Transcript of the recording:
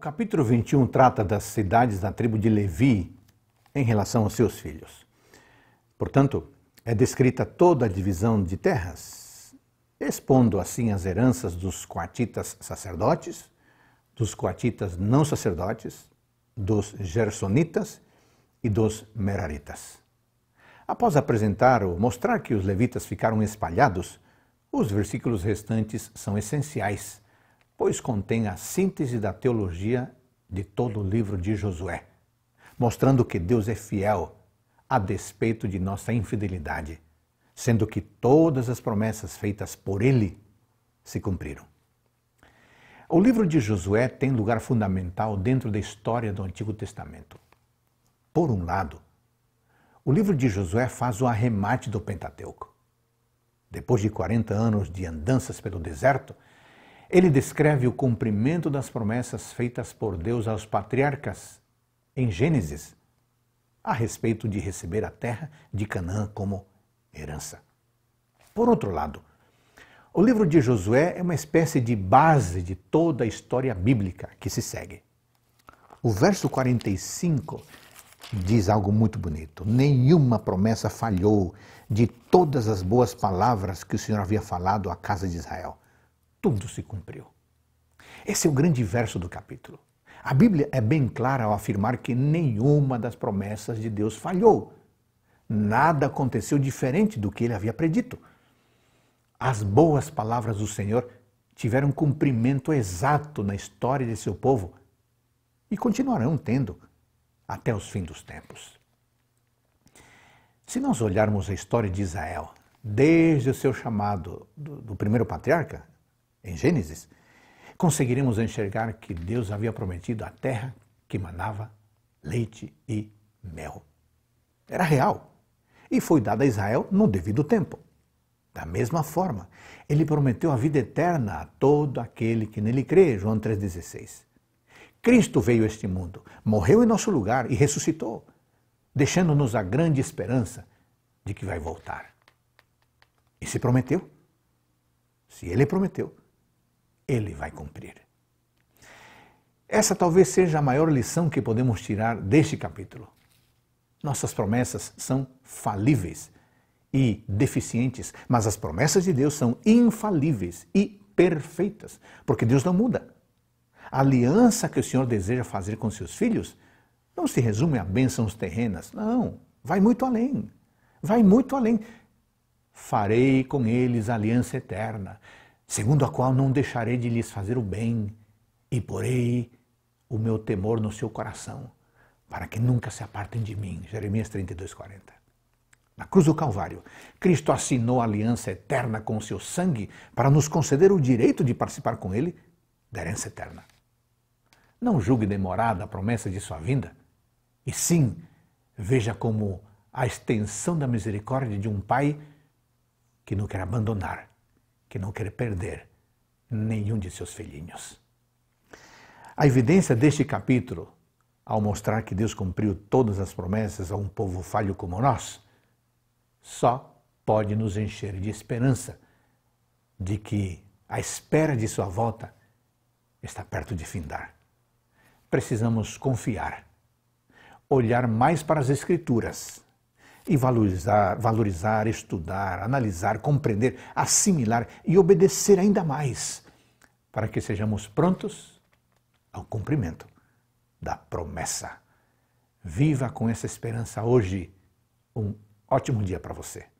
capítulo 21 trata das cidades da tribo de Levi em relação aos seus filhos. Portanto, é descrita toda a divisão de terras, expondo assim as heranças dos coatitas sacerdotes, dos coatitas não sacerdotes, dos gersonitas e dos meraritas. Após apresentar ou mostrar que os levitas ficaram espalhados, os versículos restantes são essenciais pois contém a síntese da teologia de todo o livro de Josué, mostrando que Deus é fiel a despeito de nossa infidelidade, sendo que todas as promessas feitas por ele se cumpriram. O livro de Josué tem lugar fundamental dentro da história do Antigo Testamento. Por um lado, o livro de Josué faz o arremate do Pentateuco. Depois de 40 anos de andanças pelo deserto, ele descreve o cumprimento das promessas feitas por Deus aos patriarcas em Gênesis a respeito de receber a terra de Canaã como herança. Por outro lado, o livro de Josué é uma espécie de base de toda a história bíblica que se segue. O verso 45 diz algo muito bonito: Nenhuma promessa falhou de todas as boas palavras que o Senhor havia falado à casa de Israel tudo se cumpriu. Esse é o grande verso do capítulo. A Bíblia é bem clara ao afirmar que nenhuma das promessas de Deus falhou. Nada aconteceu diferente do que ele havia predito. As boas palavras do Senhor tiveram cumprimento exato na história de seu povo e continuarão tendo até os fins dos tempos. Se nós olharmos a história de Israel, desde o seu chamado do, do primeiro patriarca, em Gênesis, conseguiremos enxergar que Deus havia prometido a terra que manava leite e mel. Era real e foi dada a Israel no devido tempo. Da mesma forma, ele prometeu a vida eterna a todo aquele que nele crê, João 3,16. Cristo veio a este mundo, morreu em nosso lugar e ressuscitou, deixando-nos a grande esperança de que vai voltar. E se prometeu? Se ele prometeu, ele vai cumprir. Essa talvez seja a maior lição que podemos tirar deste capítulo. Nossas promessas são falíveis e deficientes, mas as promessas de Deus são infalíveis e perfeitas, porque Deus não muda. A aliança que o Senhor deseja fazer com seus filhos não se resume a bênçãos terrenas, não, vai muito além. Vai muito além. Farei com eles aliança eterna segundo a qual não deixarei de lhes fazer o bem e porei o meu temor no seu coração, para que nunca se apartem de mim. Jeremias 32, 40. Na cruz do Calvário, Cristo assinou a aliança eterna com o seu sangue para nos conceder o direito de participar com ele da herança eterna. Não julgue demorada a promessa de sua vinda, e sim veja como a extensão da misericórdia de um Pai que não quer abandonar que não quer perder nenhum de seus filhinhos. A evidência deste capítulo, ao mostrar que Deus cumpriu todas as promessas a um povo falho como nós, só pode nos encher de esperança de que a espera de sua volta está perto de findar. Precisamos confiar, olhar mais para as Escrituras e valorizar, valorizar, estudar, analisar, compreender, assimilar e obedecer ainda mais, para que sejamos prontos ao cumprimento da promessa. Viva com essa esperança hoje. Um ótimo dia para você.